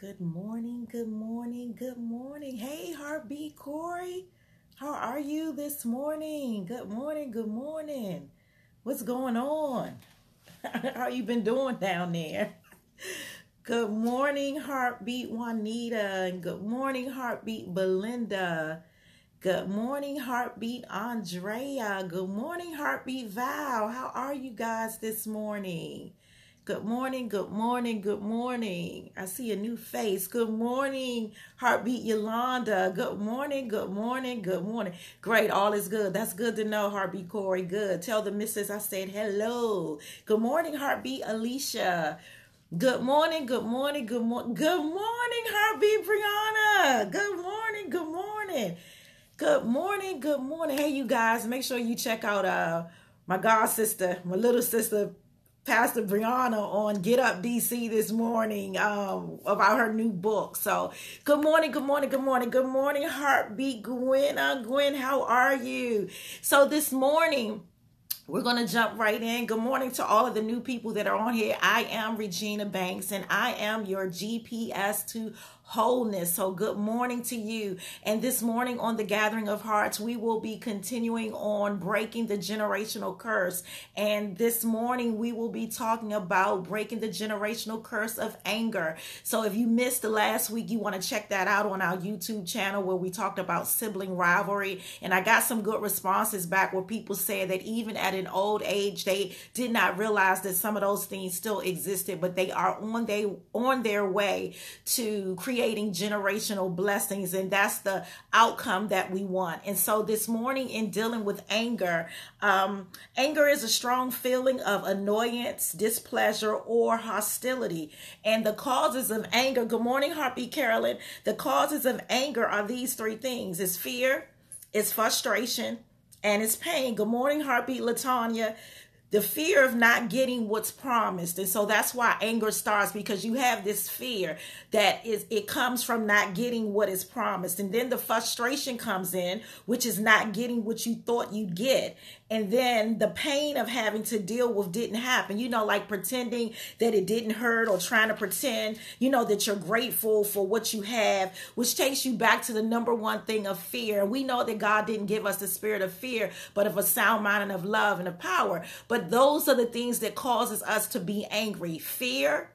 Good morning, good morning, good morning. Hey, Heartbeat Corey, how are you this morning? Good morning, good morning. What's going on? how you been doing down there? good morning, Heartbeat Juanita, and good morning, Heartbeat Belinda. Good morning, Heartbeat Andrea. Good morning, Heartbeat Val. How are you guys this morning? Good morning, good morning, good morning. I see a new face. Good morning, Heartbeat Yolanda. Good morning, good morning, good morning. Great, all is good. That's good to know, Heartbeat Corey. Good. Tell the missus I said hello. Good morning, Heartbeat Alicia. Good morning, good morning, good morning, good morning, Heartbeat Brianna. Good morning, good morning. Good morning, good morning. Hey, you guys, make sure you check out uh my god sister, my little sister Pastor Brianna on Get Up DC this morning um, about her new book. So, good morning, good morning, good morning, good morning, Heartbeat Gwen. Gwen, how are you? So, this morning, we're going to jump right in. Good morning to all of the new people that are on here. I am Regina Banks and I am your GPS to wholeness. So, good morning to you. And this morning on the Gathering of Hearts, we will be continuing on breaking the generational curse. And this morning, we will be talking about breaking the generational curse of anger. So, if you missed the last week, you want to check that out on our YouTube channel where we talked about sibling rivalry. And I got some good responses back where people said that even at an old age, they did not realize that some of those things still existed, but they are on they on their way to create creating generational blessings. And that's the outcome that we want. And so this morning, in dealing with anger, um, anger is a strong feeling of annoyance, displeasure, or hostility. And the causes of anger, good morning, Harpy Carolyn. The causes of anger are these three things it's fear, it's frustration, and it's pain. Good morning, Harpy Latanya the fear of not getting what's promised and so that's why anger starts because you have this fear that is it comes from not getting what is promised and then the frustration comes in which is not getting what you thought you'd get and then the pain of having to deal with didn't happen you know like pretending that it didn't hurt or trying to pretend you know that you're grateful for what you have which takes you back to the number one thing of fear we know that god didn't give us the spirit of fear but of a sound mind and of love and of power but but those are the things that causes us to be angry. Fear,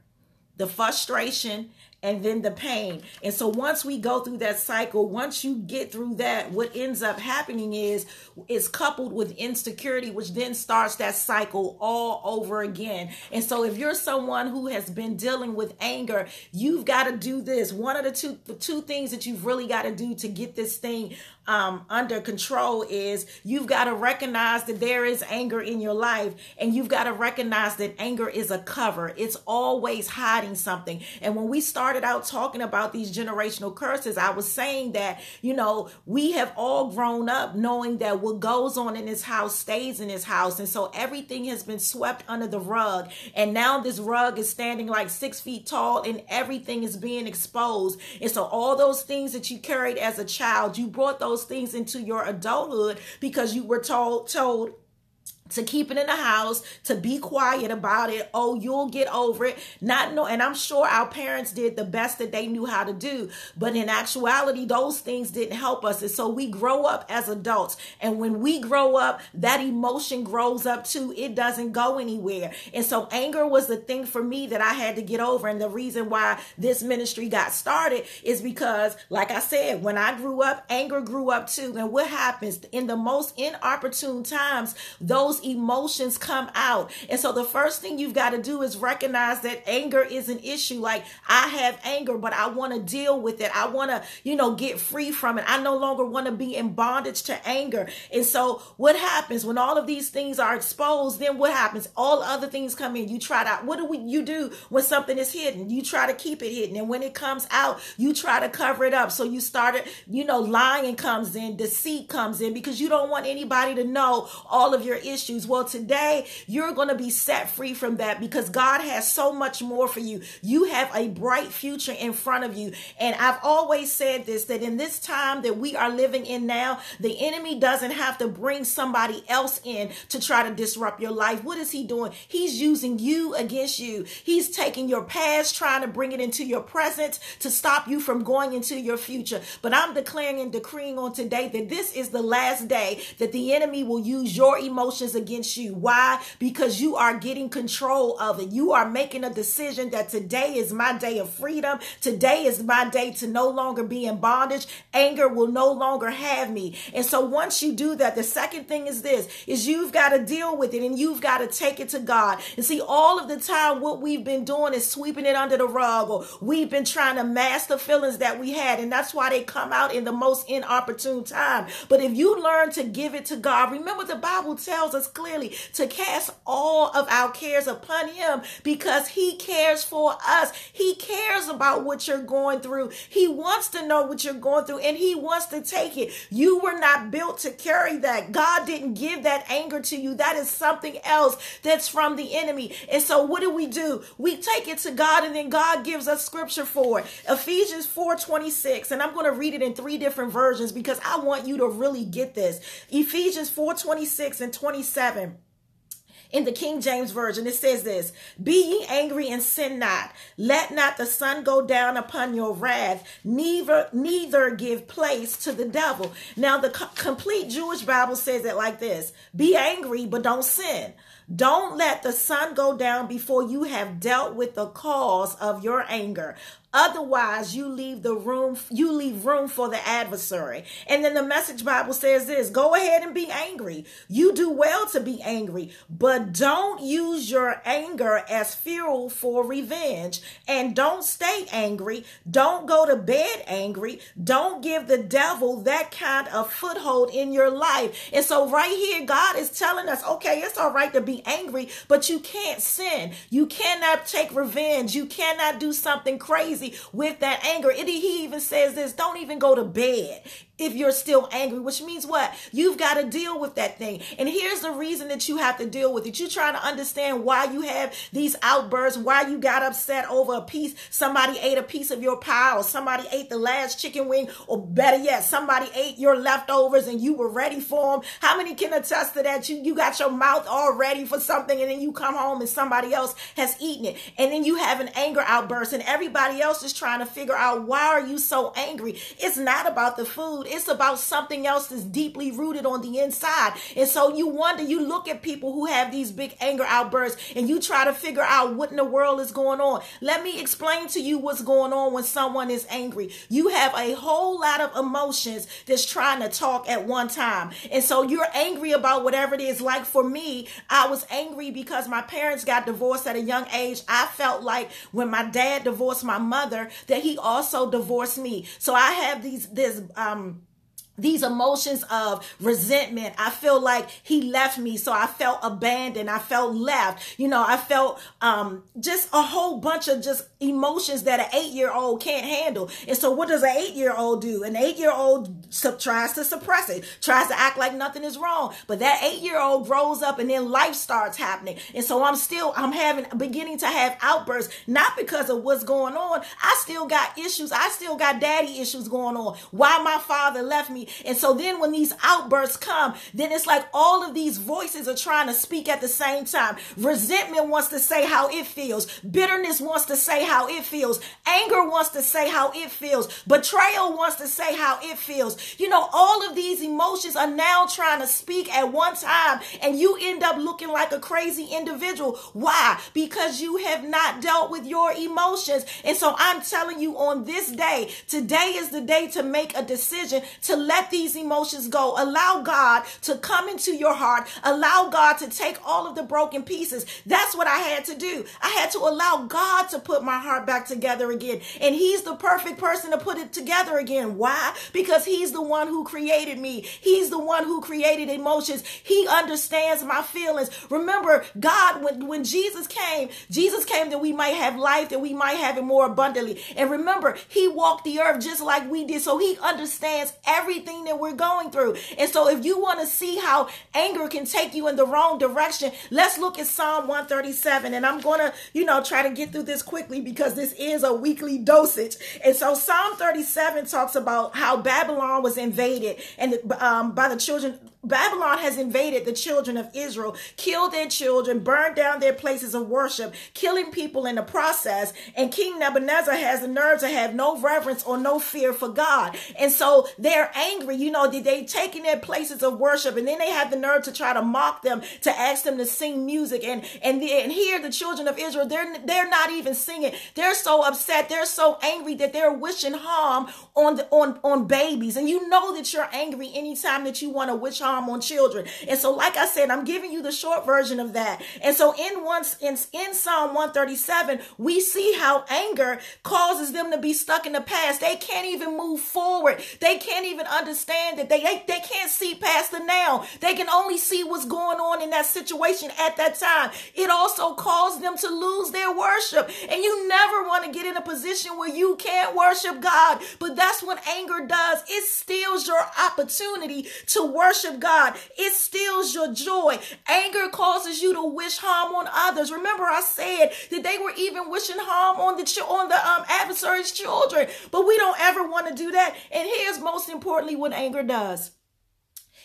the frustration, and then the pain. And so once we go through that cycle, once you get through that, what ends up happening is it's coupled with insecurity, which then starts that cycle all over again. And so if you're someone who has been dealing with anger, you've got to do this. One of the two the two things that you've really got to do to get this thing um, under control is you've got to recognize that there is anger in your life, and you've got to recognize that anger is a cover. It's always hiding something. And when we start started out talking about these generational curses, I was saying that, you know, we have all grown up knowing that what goes on in this house stays in this house. And so everything has been swept under the rug. And now this rug is standing like six feet tall and everything is being exposed. And so all those things that you carried as a child, you brought those things into your adulthood because you were told, told to keep it in the house, to be quiet about it. Oh, you'll get over it. Not know, and I'm sure our parents did the best that they knew how to do, but in actuality, those things didn't help us. And so we grow up as adults. And when we grow up, that emotion grows up too. It doesn't go anywhere. And so anger was the thing for me that I had to get over. And the reason why this ministry got started is because, like I said, when I grew up, anger grew up too. And what happens in the most inopportune times, those emotions come out. And so the first thing you've got to do is recognize that anger is an issue. Like I have anger, but I want to deal with it. I want to, you know, get free from it. I no longer want to be in bondage to anger. And so what happens when all of these things are exposed? Then what happens? All other things come in. You try to, what do we, you do when something is hidden? You try to keep it hidden. And when it comes out, you try to cover it up. So you started, you know, lying comes in, deceit comes in because you don't want anybody to know all of your issues issues. Well, today you're going to be set free from that because God has so much more for you. You have a bright future in front of you. And I've always said this that in this time that we are living in now, the enemy doesn't have to bring somebody else in to try to disrupt your life. What is he doing? He's using you against you. He's taking your past, trying to bring it into your present to stop you from going into your future. But I'm declaring and decreeing on today that this is the last day that the enemy will use your emotions is against you. Why? Because you are getting control of it. You are making a decision that today is my day of freedom. Today is my day to no longer be in bondage. Anger will no longer have me. And so once you do that, the second thing is this is you've got to deal with it and you've got to take it to God. And see, all of the time, what we've been doing is sweeping it under the rug or we've been trying to mask the feelings that we had. And that's why they come out in the most inopportune time. But if you learn to give it to God, remember the Bible tells us us clearly to cast all of our cares upon him because he cares for us. He cares about what you're going through. He wants to know what you're going through and he wants to take it. You were not built to carry that. God didn't give that anger to you. That is something else that's from the enemy. And so what do we do? We take it to God and then God gives us scripture for it. Ephesians 4:26 and I'm going to read it in three different versions because I want you to really get this. Ephesians 4:26 and 27 7 in the King James Version, it says this Be ye angry and sin not. Let not the sun go down upon your wrath, neither, neither give place to the devil. Now, the co- complete Jewish Bible says it like this Be angry, but don't sin. Don't let the sun go down before you have dealt with the cause of your anger. Otherwise, you leave the room, you leave room for the adversary. And then the message Bible says this go ahead and be angry. You do well to be angry, but don't use your anger as fuel for revenge. And don't stay angry. Don't go to bed angry. Don't give the devil that kind of foothold in your life. And so, right here, God is telling us okay, it's all right to be angry, but you can't sin. You cannot take revenge. You cannot do something crazy crazy with that anger. It, he even says this don't even go to bed if you're still angry, which means what? You've got to deal with that thing. And here's the reason that you have to deal with it. You're trying to understand why you have these outbursts, why you got upset over a piece. Somebody ate a piece of your pie, or somebody ate the last chicken wing, or better yet, somebody ate your leftovers and you were ready for them. How many can attest to that? You, you got your mouth all ready for something, and then you come home and somebody else has eaten it. And then you have an anger outburst, and everybody else is trying to figure out why are you so angry? It's not about the food. It's about something else that's deeply rooted on the inside. And so you wonder, you look at people who have these big anger outbursts and you try to figure out what in the world is going on. Let me explain to you what's going on when someone is angry. You have a whole lot of emotions that's trying to talk at one time. And so you're angry about whatever it is. Like for me, I was angry because my parents got divorced at a young age. I felt like when my dad divorced my mother, that he also divorced me. So I have these, this, um, these emotions of resentment. I feel like he left me, so I felt abandoned. I felt left. You know, I felt um, just a whole bunch of just emotions that an eight year old can't handle. And so, what does an eight year old do? An eight year old sub- tries to suppress it, tries to act like nothing is wrong. But that eight year old grows up, and then life starts happening. And so, I'm still I'm having beginning to have outbursts, not because of what's going on. I still got issues. I still got daddy issues going on. Why my father left me and so then when these outbursts come, then it's like all of these voices are trying to speak at the same time. Resentment wants to say how it feels. Bitterness wants to say how it feels. Anger wants to say how it feels. Betrayal wants to say how it feels. You know, all of these emotions are now trying to speak at one time and you end up looking like a crazy individual. Why? Because you have not dealt with your emotions. And so I'm telling you on this day, today is the day to make a decision to let let these emotions go. Allow God to come into your heart. Allow God to take all of the broken pieces. That's what I had to do. I had to allow God to put my heart back together again. And He's the perfect person to put it together again. Why? Because He's the one who created me. He's the one who created emotions. He understands my feelings. Remember, God, when, when Jesus came, Jesus came that we might have life, that we might have it more abundantly. And remember, He walked the earth just like we did. So He understands everything anything that we're going through. And so, if you want to see how anger can take you in the wrong direction, let's look at Psalm 137. And I'm going to, you know, try to get through this quickly because this is a weekly dosage. And so, Psalm 37 talks about how Babylon was invaded and um, by the children Babylon has invaded the children of Israel, killed their children, burned down their places of worship, killing people in the process. And King Nebuchadnezzar has the nerve to have no reverence or no fear for God. And so they're angry. You know, did they taking their places of worship and then they have the nerve to try to mock them, to ask them to sing music. And, and, the, and here the children of Israel, they're, they're not even singing. They're so upset. They're so angry that they're wishing harm on, the, on, on babies. And you know that you're angry anytime that you want to wish harm on children. And so, like I said, I'm giving you the short version of that. And so, in once in, in Psalm 137, we see how anger causes them to be stuck in the past. They can't even move forward. They can't even understand that they, they, they can't see past the now. They can only see what's going on in that situation at that time. It also caused them to lose their worship. And you never want to get in a position where you can't worship God. But that's what anger does. It steals your opportunity to worship God, it steals your joy. Anger causes you to wish harm on others. Remember, I said that they were even wishing harm on the on the um, adversary's children, but we don't ever want to do that. And here's most importantly what anger does.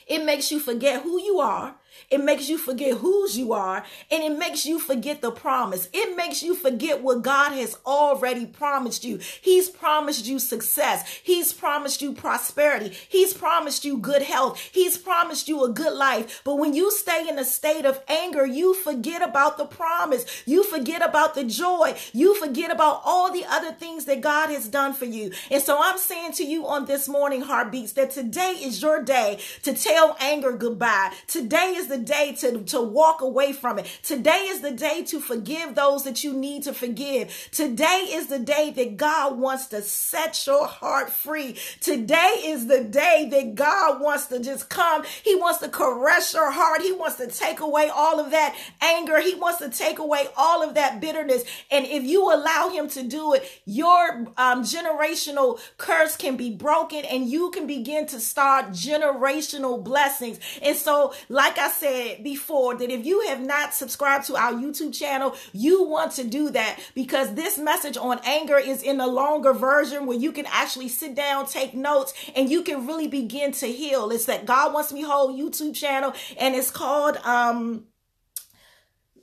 It makes you forget who you are. It makes you forget whose you are and it makes you forget the promise. It makes you forget what God has already promised you. He's promised you success. He's promised you prosperity. He's promised you good health. He's promised you a good life. But when you stay in a state of anger, you forget about the promise. You forget about the joy. You forget about all the other things that God has done for you. And so I'm saying to you on this morning, Heartbeats, that today is your day to tell anger goodbye. Today is the day to, to walk away from it. Today is the day to forgive those that you need to forgive. Today is the day that God wants to set your heart free. Today is the day that God wants to just come. He wants to caress your heart. He wants to take away all of that anger. He wants to take away all of that bitterness. And if you allow Him to do it, your um, generational curse can be broken and you can begin to start generational blessings. And so, like I I said before that if you have not subscribed to our YouTube channel, you want to do that because this message on anger is in a longer version where you can actually sit down, take notes, and you can really begin to heal. It's that God Wants Me Whole YouTube channel, and it's called, um,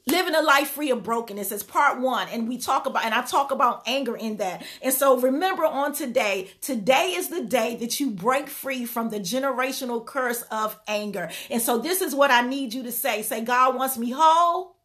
living a life free of brokenness is part one and we talk about and i talk about anger in that and so remember on today today is the day that you break free from the generational curse of anger and so this is what i need you to say say god wants me whole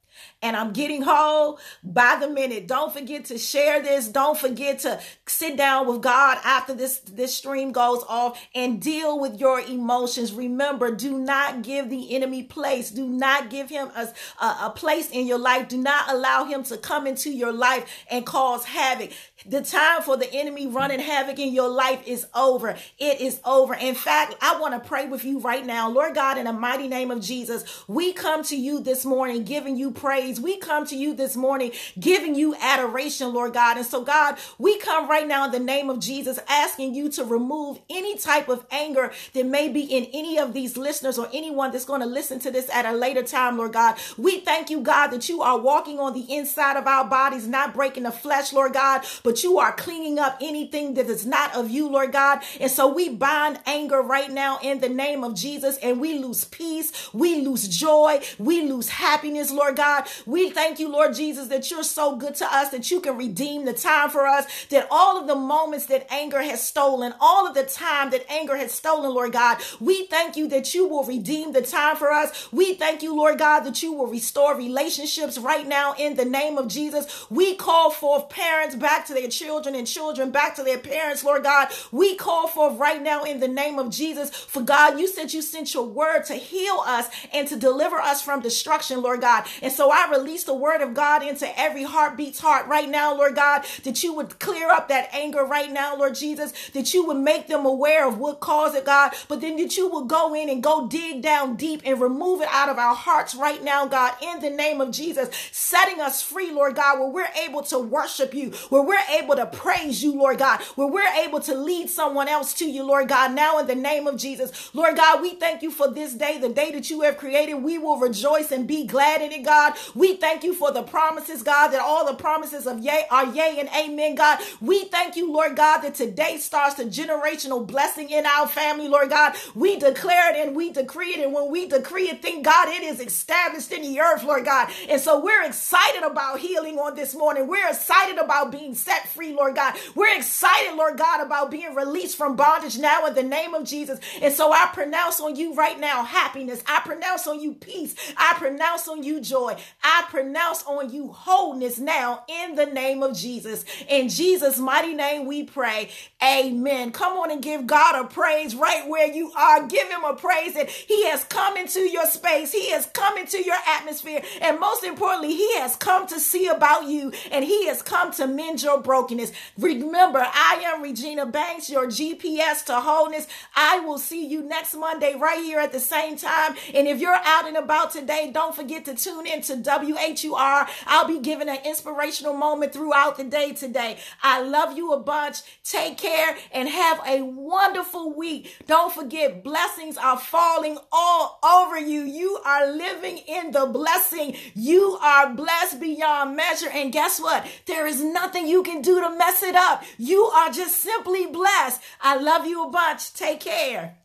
and I'm getting whole by the minute. Don't forget to share this. Don't forget to sit down with God after this, this stream goes off and deal with your emotions. Remember, do not give the enemy place. Do not give him a, a, a place in your life. Do not allow him to come into your life and cause havoc. The time for the enemy running havoc in your life is over. It is over. In fact, I want to pray with you right now. Lord God, in the mighty name of Jesus, we come to you this morning giving you praise praise. We come to you this morning giving you adoration, Lord God. And so, God, we come right now in the name of Jesus asking you to remove any type of anger that may be in any of these listeners or anyone that's going to listen to this at a later time, Lord God. We thank you, God, that you are walking on the inside of our bodies, not breaking the flesh, Lord God, but you are cleaning up anything that is not of you, Lord God. And so we bind anger right now in the name of Jesus and we lose peace, we lose joy, we lose happiness, Lord God. We thank you, Lord Jesus, that you're so good to us, that you can redeem the time for us, that all of the moments that anger has stolen, all of the time that anger has stolen, Lord God, we thank you that you will redeem the time for us. We thank you, Lord God, that you will restore relationships right now in the name of Jesus. We call forth parents back to their children and children back to their parents, Lord God. We call forth right now in the name of Jesus. For God, you said you sent your word to heal us and to deliver us from destruction, Lord God. And so I release the word of God into every heartbeat's heart right now, Lord God, that you would clear up that anger right now, Lord Jesus, that you would make them aware of what caused it, God, but then that you would go in and go dig down deep and remove it out of our hearts right now, God, in the name of Jesus, setting us free, Lord God, where we're able to worship you, where we're able to praise you, Lord God, where we're able to lead someone else to you, Lord God, now in the name of Jesus. Lord God, we thank you for this day, the day that you have created. We will rejoice and be glad in it, God. We thank you for the promises, God, that all the promises of yea are yea and amen, God. We thank you, Lord God, that today starts the generational blessing in our family, Lord God. We declare it and we decree it. And when we decree it, thank God, it is established in the earth, Lord God. And so we're excited about healing on this morning. We're excited about being set free, Lord God. We're excited, Lord God, about being released from bondage now in the name of Jesus. And so I pronounce on you right now happiness. I pronounce on you peace. I pronounce on you joy. I I pronounce on you wholeness now in the name of Jesus. In Jesus' mighty name, we pray. Amen. Come on and give God a praise right where you are. Give him a praise that he has come into your space, he has come into your atmosphere, and most importantly, he has come to see about you and he has come to mend your brokenness. Remember, I am Regina Banks, your GPS to wholeness. I will see you next Monday right here at the same time. And if you're out and about today, don't forget to tune in to W H will be giving an inspirational moment throughout the day today. I love you a bunch. Take care and have a wonderful week. Don't forget, blessings are falling all over you. You are living in the blessing. You are blessed beyond measure. And guess what? There is nothing you can do to mess it up. You are just simply blessed. I love you a bunch. Take care.